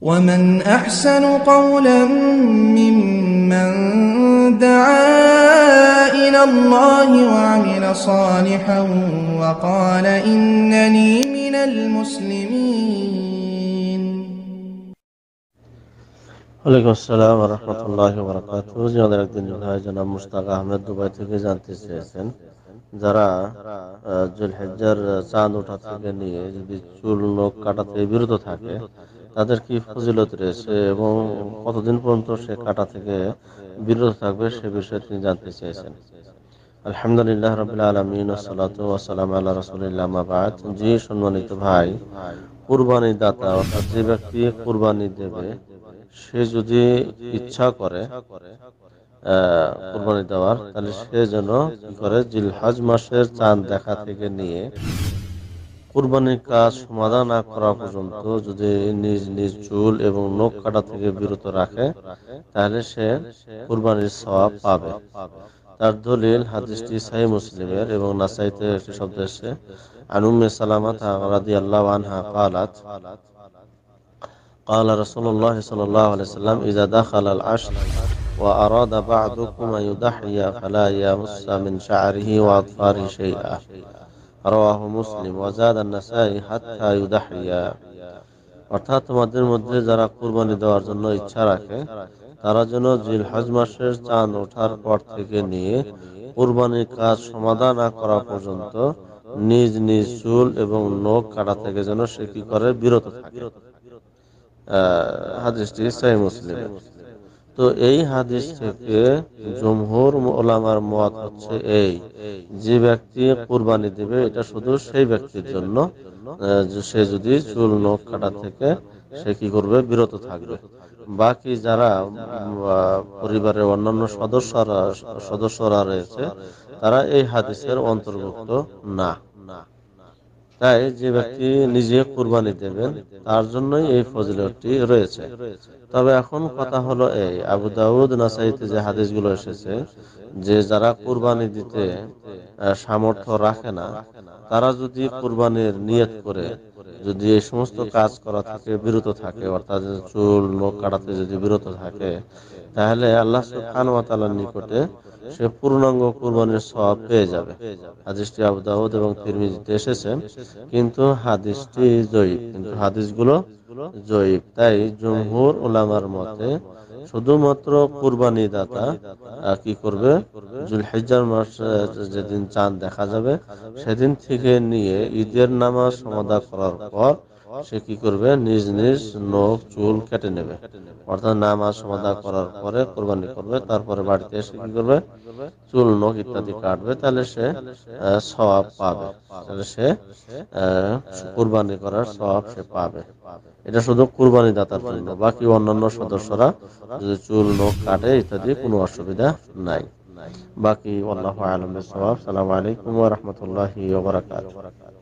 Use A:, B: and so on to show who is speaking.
A: ومن أحسن قولا ممن دعا إلى الله وعمل صالحا وقال إنني من المسلمين عليكم السلام ورحمة الله وبركاته جانا لك دنيا جانا مشتاق أحمد دبي تكي جانتي سيسن جرا آه، جل حجر سان اٹھا تكي نيه چول نو کٹا تكي بردو تھاكي তাদের কি ফজিলত রয়েছে এবং কতদিন পর্যন্ত সে কাটা থেকে বিরত থাকবে সে বিষয়ে তিনি জানতে চেয়েছেন আলহামদুলিল্লাহ রবিল্লা আলমিন সালাম আল্লাহ রসুলিল্লাহ মাবাদ জি সম্মানিত ভাই কুরবানি দাতা অর্থাৎ যে ব্যক্তি কুরবানি দেবে সে যদি ইচ্ছা করে কুরবানি দেওয়ার তাহলে সে যেন করে জিলহাজ মাসের চাঁদ দেখা থেকে নিয়ে কুরবানির কাজ সমাধান না করা পর্যন্ত যদি নিজ নিজ চুল এবং নখ কাটা থেকে বিরত রাখে তাহলে সে কুরবানির সবাব পাবে তার দলিল হাদিসটি সাহি মুসলিমের এবং নাসাইতে একটি শব্দ এসেছে আনুমে সালামাত রাদি আল্লাহ আনহা কালাত قال رسول الله صلى الله عليه وسلم إذا دخل العشر وأراد بعضكم أن يضحي فلا يمس من شعره وأطفاره شيئا রাহ মুসলিম ওয়াজাদ হাত্তা ইউদাহিয়া অর্থাৎ তোমাদের মধ্যে যারা কুরবানি দেওয়ার জন্য ইচ্ছা রাখে তারা যেন জিল হজ মাসের চাঁদ ওঠার পর থেকে নিয়ে কুরবানির কাজ সমাধান না করা পর্যন্ত নিজ নিজ চুল এবং নখ কাটা থেকে যেন সে কি করে বিরত থাকে হাদিসটি সাই মুসলিম তো এই হাদিস থেকে জমহুর ওলামার মত হচ্ছে এই যে ব্যক্তি কোরবানি দেবে এটা শুধু সেই ব্যক্তির জন্য সে যদি চুল নখ কাটা থেকে সে কি করবে বিরত থাকবে বাকি যারা পরিবারের অন্যান্য সদস্যরা সদস্যরা রয়েছে তারা এই হাদিসের অন্তর্ভুক্ত না তাই যে ব্যক্তি নিজে কুরবানি দেবেন তার জন্যই এই ফজিলতটি রয়েছে তবে এখন কথা হলো এই আবু দাউদ নাসাইতে যে হাদিসগুলো এসেছে যে যারা কুরবানি দিতে সামর্থ্য রাখে না তারা যদি কুরবানির নিয়ত করে যদি এই সমস্ত কাজ করা থেকে বিরত থাকে অর্থাৎ চুল নখ কাটাতে যদি বিরত থাকে তাহলে আল্লাহ সুবহান ওয়া তাআলার নিকটে সে পূর্ণাঙ্গ কুরবানির সব পেয়ে যাবে হাদিসটি আবু দাউদ এবং তিরমিজিতে এসেছে কিন্তু হাদিসটি জয়ীব কিন্তু হাদিসগুলো জয়ীব তাই জমহুর ওলামার মতে শুধুমাত্র কুরবানি দাতা কি করবে জুলহিজার মাস যেদিন চাঁদ দেখা যাবে সেদিন থেকে নিয়ে ঈদের নামাজ সমাধা করার পর সে কি করবে নিজ নিজ নখ চুল কেটে নেবে অর্থাৎ নামাজ সমাধা করার পরে কোরবানি করবে তারপরে বাড়িতে এসে কি করবে চুল নখ ইত্যাদি কাটবে তাহলে সে সবাব পাবে তাহলে সে কোরবানি করার সবাব সে পাবে এটা শুধু কোরবানি দাতার জন্য বাকি অন্যান্য সদস্যরা যদি চুল নখ কাটে ইত্যাদি কোনো অসুবিধা নাই বাকি আল্লাহ أعلم بالصواب السلام রহমতুল্লাহ ورحمة